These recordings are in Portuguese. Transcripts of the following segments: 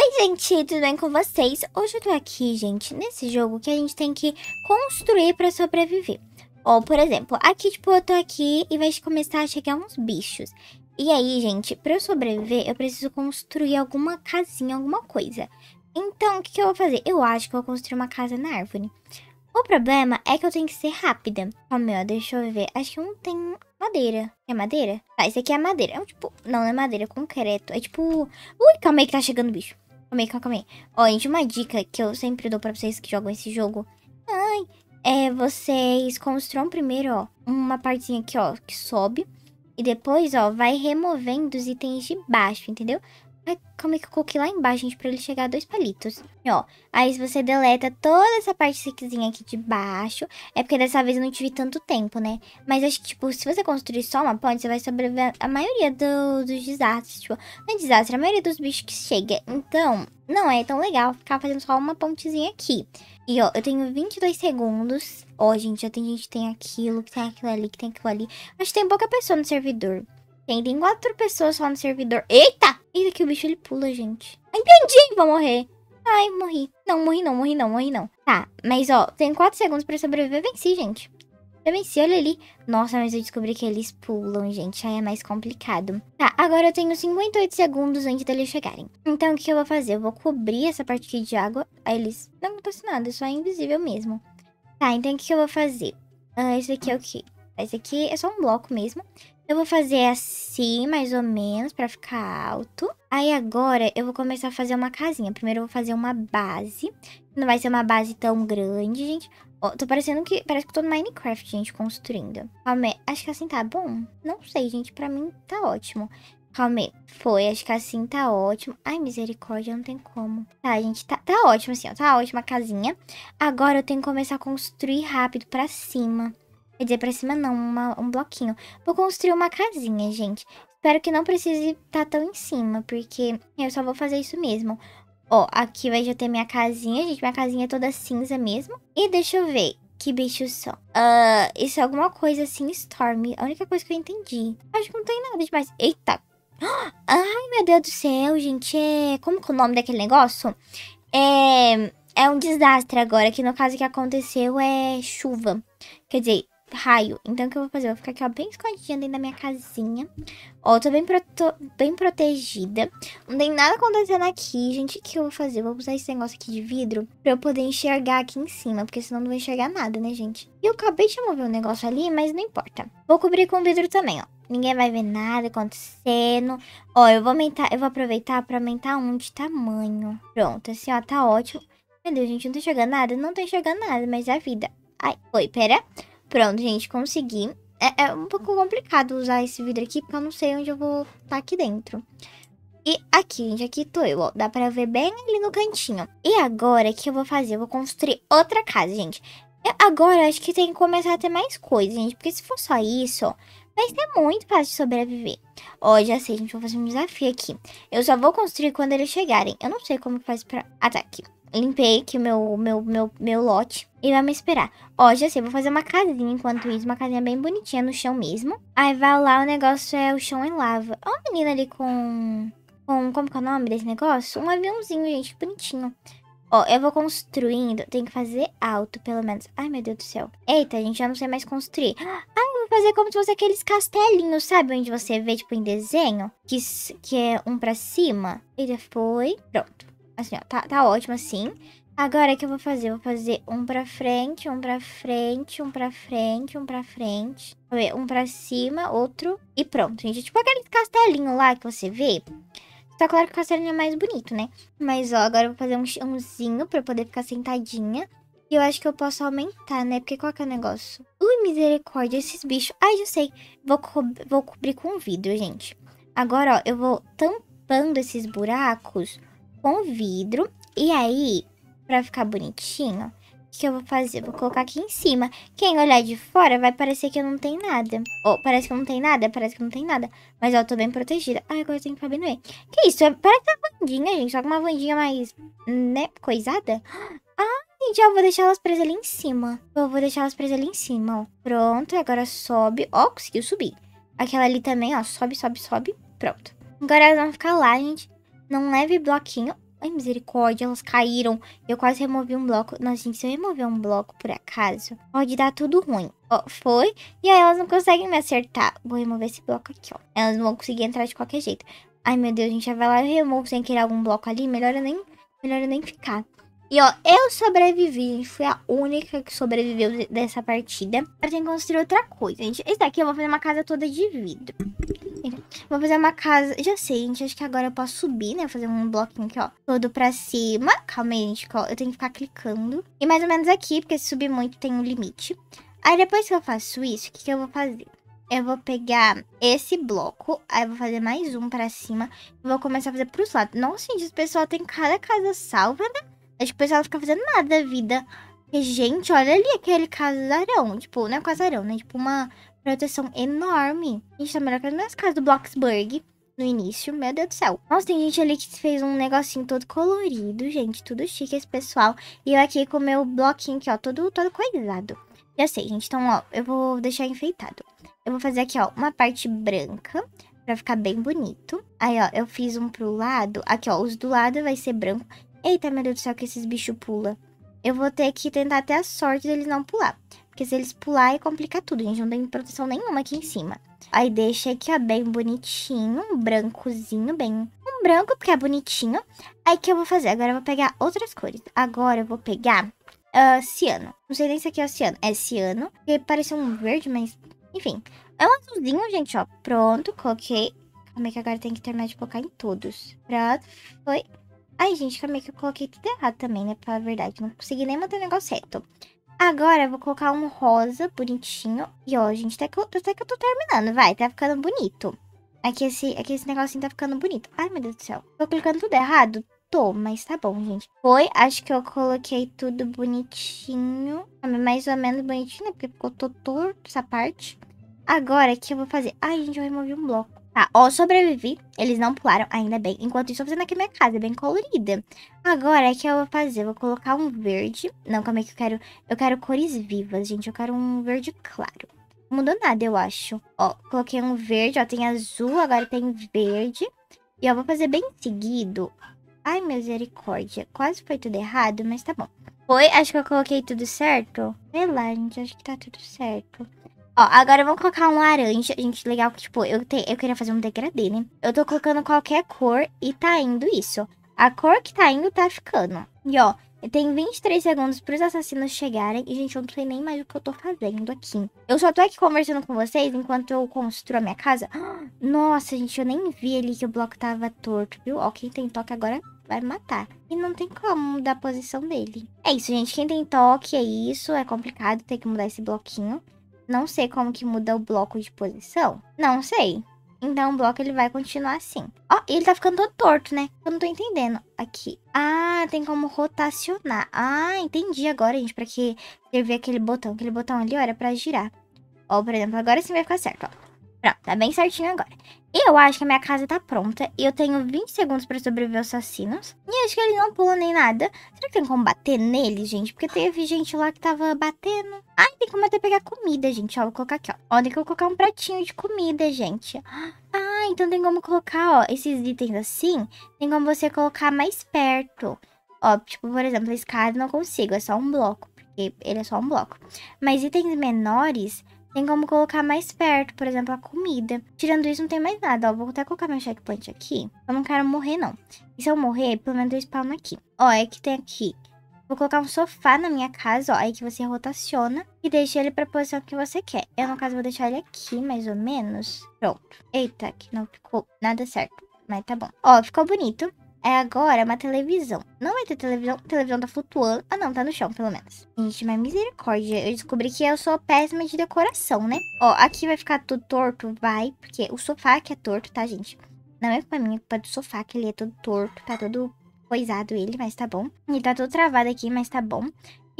Oi gente, tudo bem com vocês? Hoje eu tô aqui, gente, nesse jogo que a gente tem que construir pra sobreviver. Ou, por exemplo, aqui, tipo, eu tô aqui e vai começar a chegar uns bichos. E aí, gente, pra eu sobreviver, eu preciso construir alguma casinha, alguma coisa. Então, o que, que eu vou fazer? Eu acho que eu vou construir uma casa na árvore. O problema é que eu tenho que ser rápida. Ó, oh, meu, deixa eu ver. Acho que não tem madeira. É madeira? Tá, ah, isso aqui é madeira. É tipo... Não, não é madeira, é concreto. É tipo... Ui, calma aí que tá chegando o bicho. Calma aí, calma aí. Ó, gente, uma dica que eu sempre dou pra vocês que jogam esse jogo. Ai, é vocês constroem primeiro, ó, uma partezinha aqui, ó, que sobe. E depois, ó, vai removendo os itens de baixo, entendeu? Ai, calma aí que eu coloquei lá embaixo, gente, pra ele chegar a dois palitos. E, ó, aí se você deleta toda essa parte sequinha aqui de baixo. É porque dessa vez eu não tive tanto tempo, né? Mas acho que, tipo, se você construir só uma ponte, você vai sobreviver a maioria do, dos desastres. Tipo, não é desastre, a maioria dos bichos que chega. Então, não é tão legal ficar fazendo só uma pontezinha aqui. E, ó, eu tenho 22 segundos. Ó, gente, já tem gente que tem aquilo, que tem aquilo ali, que tem aquilo ali. Acho que tem pouca pessoa no servidor. Tem, tem quatro pessoas só no servidor. Eita! Eita, que o bicho ele pula, gente. Entendi, vou morrer. Ai, morri. Não, morri não, morri não, morri não. Tá, mas ó, tem 4 segundos pra sobreviver. Eu venci, gente. Eu venci, olha ali. Nossa, mas eu descobri que eles pulam, gente. Aí é mais complicado. Tá, agora eu tenho 58 segundos antes deles chegarem. Então, o que eu vou fazer? Eu vou cobrir essa parte aqui de água. Aí eles... Não sem nada, só é invisível mesmo. Tá, então o que eu vou fazer? Ah, esse aqui é o quê? Esse aqui é só um bloco mesmo. Eu vou fazer assim, mais ou menos, pra ficar alto. Aí agora eu vou começar a fazer uma casinha. Primeiro eu vou fazer uma base. Não vai ser uma base tão grande, gente. Oh, tô parecendo que... Parece que eu tô no Minecraft, gente, construindo. Calma aí. Acho que assim tá bom. Não sei, gente. Pra mim tá ótimo. Calma aí. Foi, acho que assim tá ótimo. Ai, misericórdia, não tem como. Tá, gente, tá, tá ótimo assim, ó. Tá ótima a casinha. Agora eu tenho que começar a construir rápido pra cima. Quer dizer, pra cima não, uma, um bloquinho. Vou construir uma casinha, gente. Espero que não precise estar tá tão em cima, porque eu só vou fazer isso mesmo. Ó, aqui vai já ter minha casinha, gente. Minha casinha é toda cinza mesmo. E deixa eu ver. Que bicho só. Uh, ah, isso é alguma coisa assim, Storm. A única coisa que eu entendi. Acho que não tem nada demais. Eita. Ai, meu Deus do céu, gente. É... Como que é o nome daquele negócio? É... É um desastre agora, que no caso que aconteceu é chuva. Quer dizer, raio. Então, o que eu vou fazer? Eu vou ficar aqui, ó, bem escondidinha dentro da minha casinha. Ó, eu tô bem, proto... bem protegida. Não tem nada acontecendo aqui, gente. O que eu vou fazer? Eu vou usar esse negócio aqui de vidro pra eu poder enxergar aqui em cima. Porque senão não vou enxergar nada, né, gente? E eu acabei de mover um negócio ali, mas não importa. Vou cobrir com vidro também, ó. Ninguém vai ver nada acontecendo. Ó, eu vou aumentar, eu vou aproveitar pra aumentar um de tamanho. Pronto, assim, ó, tá ótimo. Meu Deus, gente, não tô enxergando nada? Não tô enxergando nada, mas é a vida. Ai, oi, pera. Pronto, gente, consegui. É, é, um pouco complicado usar esse vidro aqui, porque eu não sei onde eu vou estar tá aqui dentro. E aqui, gente, aqui tô eu, ó. Dá pra ver bem ali no cantinho. E agora, o que eu vou fazer? Eu vou construir outra casa, gente. Eu, agora, acho que tem que começar a ter mais coisas, gente. Porque se for só isso, ó, vai ser muito fácil de sobreviver. Ó, já sei, gente, vou fazer um desafio aqui. Eu só vou construir quando eles chegarem. Eu não sei como faz pra... Ah, tá aqui limpei aqui o meu, meu, meu, meu lote. E vai me esperar. Ó, já sei, vou fazer uma casinha enquanto isso. Uma casinha bem bonitinha no chão mesmo. Aí vai lá, o negócio é o chão em lava. Ó, uma menina ali com... com como que é o nome desse negócio? Um aviãozinho, gente, bonitinho. Ó, eu vou construindo. Tem que fazer alto, pelo menos. Ai, meu Deus do céu. Eita, gente, já não sei mais construir. Ai, ah, eu vou fazer como se fosse aqueles castelinhos, sabe? Onde você vê, tipo, em desenho. Que, que é um pra cima. Ele foi. Pronto. Assim, ó, tá, tá ótimo assim. Agora, o que eu vou fazer? vou fazer um pra frente, um pra frente, um pra frente, um pra frente. Um pra cima, outro e pronto, gente. É tipo aquele castelinho lá que você vê. Tá claro que o castelinho é mais bonito, né? Mas, ó, agora eu vou fazer um chãozinho pra eu poder ficar sentadinha. E eu acho que eu posso aumentar, né? Porque qual que é o negócio? Ui, misericórdia, esses bichos. Ai, já sei. Vou, co vou cobrir com vidro, gente. Agora, ó, eu vou tampando esses buracos com vidro. E aí, pra ficar bonitinho, o que eu vou fazer? Vou colocar aqui em cima. Quem olhar de fora vai parecer que eu não tenho nada. Ou oh, parece que não tem nada, parece que não tem nada. Mas ó, eu tô bem protegida. Ai, agora tenho que ficar bem doente. Que isso? É, parece é uma vandinha, gente. Só que uma vandinha mais, né, coisada. Ah, gente, eu vou deixar elas presas ali em cima. Eu vou deixar elas presas ali em cima, ó. Pronto, agora sobe. Ó, conseguiu subir. Aquela ali também, ó. Sobe, sobe, sobe. Pronto. Agora elas vão ficar lá, gente. Não leve bloquinho. Ai, misericórdia, elas caíram. Eu quase removi um bloco. Nossa, gente, se eu remover um bloco por acaso, pode dar tudo ruim. Ó, foi. E aí elas não conseguem me acertar. Vou remover esse bloco aqui, ó. Elas não vão conseguir entrar de qualquer jeito. Ai, meu Deus, a gente já vai lá e removo sem querer algum bloco ali. Melhor eu nem, melhor eu nem ficar. E ó, eu sobrevivi, gente. Fui a única que sobreviveu dessa partida. Agora tem que construir outra coisa, gente. Esse daqui eu vou fazer uma casa toda de vidro. Vou fazer uma casa... Já sei, gente. Acho que agora eu posso subir, né? Fazer um bloquinho aqui, ó. Todo pra cima. Calma aí, gente. Eu tenho que ficar clicando. E mais ou menos aqui, porque se subir muito tem um limite. Aí depois que eu faço isso, o que, que eu vou fazer? Eu vou pegar esse bloco, aí eu vou fazer mais um pra cima. E vou começar a fazer pros lados. Nossa, gente, o pessoal tem cada casa salva, né? Acho que o pessoal não fica fazendo nada da vida. Porque, gente, olha ali aquele casarão. Tipo, não é casarão, né? Tipo, uma proteção enorme. A gente tá melhor que as casas do Bloxburg no início. Meu Deus do céu. Nossa, tem gente ali que fez um negocinho todo colorido, gente. Tudo chique esse pessoal. E eu aqui com o meu bloquinho aqui, ó, todo, todo coisado. Já sei, gente. Então, ó, eu vou deixar enfeitado. Eu vou fazer aqui, ó, uma parte branca pra ficar bem bonito. Aí, ó, eu fiz um pro lado. Aqui, ó, os do lado vai ser branco. Eita, meu Deus do céu, que esses bichos pulam. Eu vou ter que tentar ter a sorte deles não pular. Porque se eles pular, e é complica tudo. A gente não tem proteção nenhuma aqui em cima. Aí deixa aqui, ó, bem bonitinho. Um brancozinho, bem... Um branco, porque é bonitinho. Aí o que eu vou fazer? Agora eu vou pegar outras cores. Agora eu vou pegar uh, ciano. Não sei nem se aqui é ciano. É ciano. Porque pareceu um verde, mas... Enfim. É um azulzinho, gente, ó. Pronto, coloquei. Calma aí que agora tem que terminar de colocar em todos. Pronto, foi... Ai, gente, calma aí que eu coloquei tudo errado também, né? Pra verdade, não consegui nem manter o negócio reto. Agora eu vou colocar um rosa bonitinho. E ó, gente, até que, eu, até que eu tô terminando, vai, tá ficando bonito. Aqui é esse, aqui é esse negocinho tá ficando bonito. Ai, meu Deus do céu. Tô clicando tudo errado? Tô, mas tá bom, gente. Foi, acho que eu coloquei tudo bonitinho. É mais ou menos bonitinho, né? Porque ficou todo essa parte. Agora, o que eu vou fazer? Ai, gente, eu removi um bloco. Tá, ó, sobrevivi. Eles não pularam, ainda bem. Enquanto isso, eu tô fazendo aqui minha casa, bem colorida. Agora, o que eu vou fazer? Eu vou colocar um verde. Não, calma aí que eu quero... Eu quero cores vivas, gente. Eu quero um verde claro. Não mudou nada, eu acho. Ó, coloquei um verde, ó, tem azul, agora tem verde. E eu vou fazer bem seguido. Ai, misericórdia. Quase foi tudo errado, mas tá bom. Foi, acho que eu coloquei tudo certo. Sei lá, gente, acho que tá tudo certo. Ó, agora vamos colocar um laranja. Gente, legal que, tipo, eu, te, eu queria fazer um degradê, né? Eu tô colocando qualquer cor e tá indo isso. A cor que tá indo tá ficando. E, ó, tem 23 segundos pros assassinos chegarem. E, gente, eu não sei nem mais o que eu tô fazendo aqui. Eu só tô aqui conversando com vocês enquanto eu construo a minha casa. Nossa, gente, eu nem vi ali que o bloco tava torto, viu? Ó, quem tem toque agora vai matar. E não tem como mudar a posição dele. É isso, gente. Quem tem toque é isso. É complicado ter que mudar esse bloquinho. Não sei como que muda o bloco de posição. Não sei. Então o bloco ele vai continuar assim. Ó, oh, ele tá ficando todo torto, né? Eu não tô entendendo. Aqui. Ah, tem como rotacionar. Ah, entendi agora, gente, pra que servir aquele botão. Aquele botão ali, olha, pra girar. Ó, por exemplo, agora sim vai ficar certo, ó. Pronto, tá bem certinho agora. Eu acho que a minha casa tá pronta e eu tenho 20 segundos pra sobreviver aos assassinos. E acho que eles não pulam nem nada. Será que tem como bater neles, gente? Porque teve gente lá que tava batendo. Ai, tem como até pegar comida, gente. Ó, vou colocar aqui, ó. que tem que colocar um pratinho de comida, gente. Ah, então tem como colocar, ó, esses itens assim. Tem como você colocar mais perto. Ó, tipo, por exemplo, esse cara não consigo. É só um bloco. Porque ele é só um bloco. Mas itens menores tem como colocar mais perto, por exemplo, a comida. Tirando isso, não tem mais nada. Ó, vou até colocar meu checkpoint aqui. Eu não quero morrer, não. E se eu morrer, pelo menos eu spawno aqui. Ó, é que tem aqui. Vou colocar um sofá na minha casa, ó. Aí que você rotaciona e deixa ele pra posição que você quer. Eu, no caso, vou deixar ele aqui, mais ou menos. Pronto. Eita, que não ficou nada certo. Mas tá bom. Ó, ficou bonito. É agora uma televisão. Não vai ter televisão, a televisão tá flutuando. Ah não, tá no chão, pelo menos. Gente, mas misericórdia. Eu descobri que eu sou péssima de decoração, né? Ó, aqui vai ficar tudo torto, vai. Porque o sofá que é torto, tá, gente? Não é culpa minha, é culpa do sofá, que ele é todo torto, tá todo coisado ele, mas tá bom. E tá todo travado aqui, mas tá bom.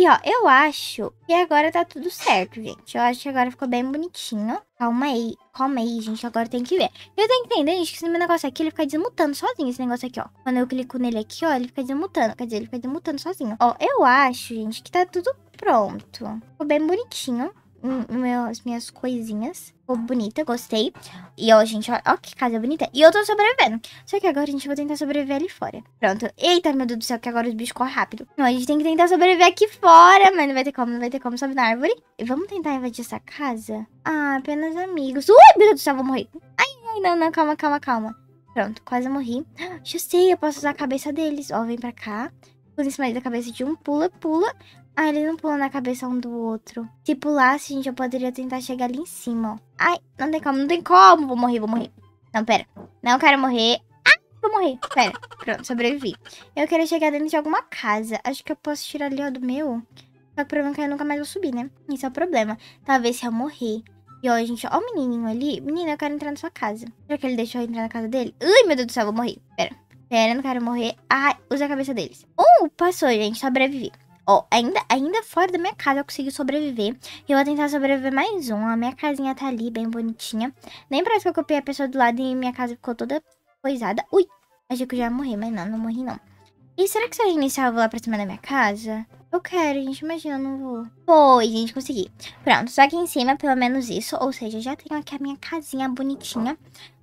E ó, eu acho que agora tá tudo certo, gente. Eu acho que agora ficou bem bonitinho. Calma aí, calma aí, gente. Agora tem que ver. Eu tenho que entender, gente, que esse meu negócio aqui, ele fica desmutando sozinho, esse negócio aqui, ó. Quando eu clico nele aqui, ó, ele fica desmutando. Quer dizer, ele fica desmutando sozinho. Ó, eu acho, gente, que tá tudo pronto. Ficou bem bonitinho as minhas coisinhas. Ficou bonita, gostei. E ó, gente, ó, ó, que casa bonita. E eu tô sobrevivendo. Só que agora a gente vai tentar sobreviver ali fora. Pronto. Eita, meu Deus do céu, que agora os bichos correm rápido. Não, a gente tem que tentar sobreviver aqui fora. Mas não vai ter como, não vai ter como Sobe na árvore. E vamos tentar invadir essa casa? Ah, apenas amigos. Ui, meu Deus do céu, vou morrer. Ai, ai, não, não, calma, calma, calma. Pronto, quase morri. Já sei, eu posso usar a cabeça deles. Ó, vem pra cá. Pula em cima da cabeça de um, pula, pula. Ah, eles não pulam na cabeça um do outro. Se pulasse, gente, eu poderia tentar chegar ali em cima, ó. Ai, não tem como, não tem como. Vou morrer, vou morrer. Não, pera. Não quero morrer. Ah, vou morrer. Pera. Pronto, sobrevivi. Eu quero chegar dentro de alguma casa. Acho que eu posso tirar ali, ó, do meu. Só que o problema é que eu nunca mais vou subir, né? Isso é o problema. Talvez se eu morrer. E ó, gente, ó o menininho ali. Menina, eu quero entrar na sua casa. Será que ele deixou eu entrar na casa dele? Ai, meu Deus do céu, vou morrer. Pera. Pera, não quero morrer. Ai, usa a cabeça deles. Uh, passou, gente. Sobrevivi. Ó, ainda, ainda fora da minha casa eu consegui sobreviver. E eu vou tentar sobreviver mais um. A minha casinha tá ali, bem bonitinha. Nem parece que eu copiei a pessoa do lado e minha casa ficou toda coisada. Ui, achei que eu já morri, mas não, não morri não. E será que se eu reiniciar eu vou lá pra cima da minha casa? Eu quero, gente, imagina, eu não vou. Foi, gente, consegui. Pronto, só aqui em cima, pelo menos isso. Ou seja, já tenho aqui a minha casinha bonitinha.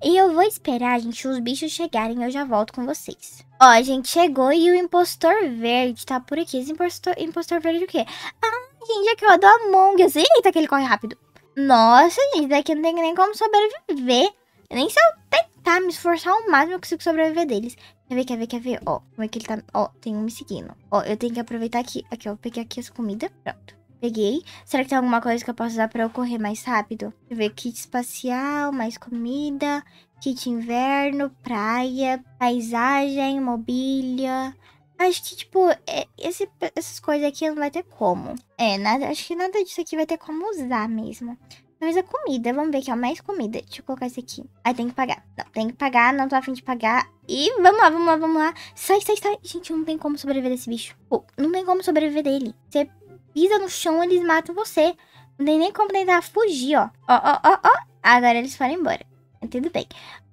E eu vou esperar, gente, os bichos chegarem e eu já volto com vocês. Ó, gente, chegou e o impostor verde tá por aqui. Esse impostor, impostor verde o quê? Ah, gente, aqui, o do Among Us. Eita, que ele corre rápido. Nossa, gente, daqui não tem nem como sobreviver. Nem se eu tentar me esforçar o máximo, eu consigo sobreviver deles. Quer ver, quer ver, quer ver? Ó, como é que ele tá... Ó, tem um me seguindo. Ó, eu tenho que aproveitar aqui. Aqui, ó, vou peguei aqui as comidas. Pronto. Peguei. Será que tem alguma coisa que eu posso usar pra eu correr mais rápido? Deixa eu ver. Kit espacial, mais comida. Kit inverno, praia, paisagem, mobília... Acho que, tipo, é, esse, essas coisas aqui não vai ter como. É, nada, acho que nada disso aqui vai ter como usar mesmo. Mas comida, vamos ver que é mais comida. Deixa eu colocar isso aqui. Aí tem que pagar. Não, tem que pagar, não tô afim de pagar. E vamos lá, vamos lá, vamos lá. Sai, sai, sai. Gente, não tem como sobreviver desse bicho. Pô, não tem como sobreviver dele. Você pisa no chão, eles matam você. Não tem nem como tentar fugir, ó. Ó, ó, ó, ó. Agora eles foram embora. Tudo bem.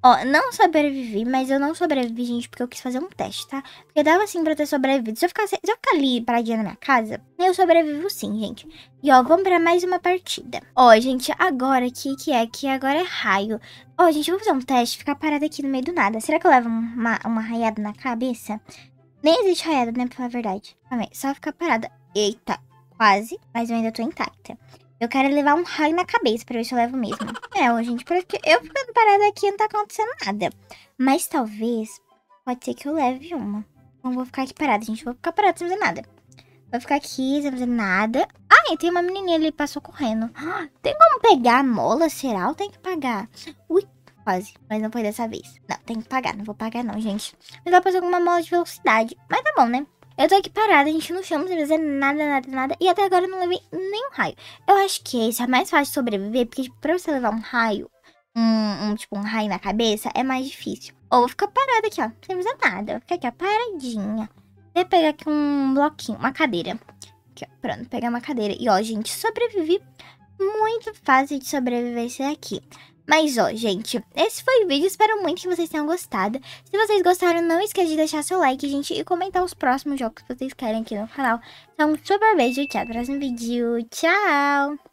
Ó, não sobrevivi, mas eu não sobrevivi, gente, porque eu quis fazer um teste, tá? Porque dava sim pra ter sobrevivido. Se eu ficar, se eu ficar ali paradinha na minha casa, eu sobrevivo sim, gente. E ó, vamos pra mais uma partida. Ó, gente, agora que que é? Que agora é raio. Ó, gente, vamos fazer um teste, ficar parada aqui no meio do nada. Será que eu levo uma, uma raiada na cabeça? Nem existe raiada, né, pra falar a verdade. Só ficar parada. Eita, quase, mas eu ainda tô intacta. Eu quero levar um raio na cabeça pra ver se eu levo mesmo. É, gente, porque eu ficando parada aqui não tá acontecendo nada. Mas talvez, pode ser que eu leve uma. Não vou ficar aqui parada, gente. Vou ficar parada sem fazer nada. Vou ficar aqui sem fazer nada. Ah, tem uma menininha ali, passou correndo. Ah, tem como pegar a mola, será? Ou tem que pagar? Ui, quase. Mas não foi dessa vez. Não, tem que pagar. Não vou pagar não, gente. Mas ela passou com uma mola de velocidade. Mas tá bom, né? Eu tô aqui parada, a gente não chama de fazer nada, nada, nada. E até agora eu não levei nenhum raio. Eu acho que esse é, é mais fácil de sobreviver, porque tipo, pra você levar um raio, um, um, tipo, um raio na cabeça, é mais difícil. Ou eu vou ficar parada aqui, ó, sem fazer nada. Eu vou ficar aqui, ó, paradinha. Vou pegar aqui um bloquinho, uma cadeira. Aqui, ó, pronto, pegar uma cadeira. E ó, gente, sobrevivi. Muito fácil de sobreviver ser aqui. Mas, ó, gente, esse foi o vídeo. Espero muito que vocês tenham gostado. Se vocês gostaram, não esquece de deixar seu like, gente, e comentar os próximos jogos que vocês querem aqui no canal. Então, super beijo e até o próximo vídeo. Tchau!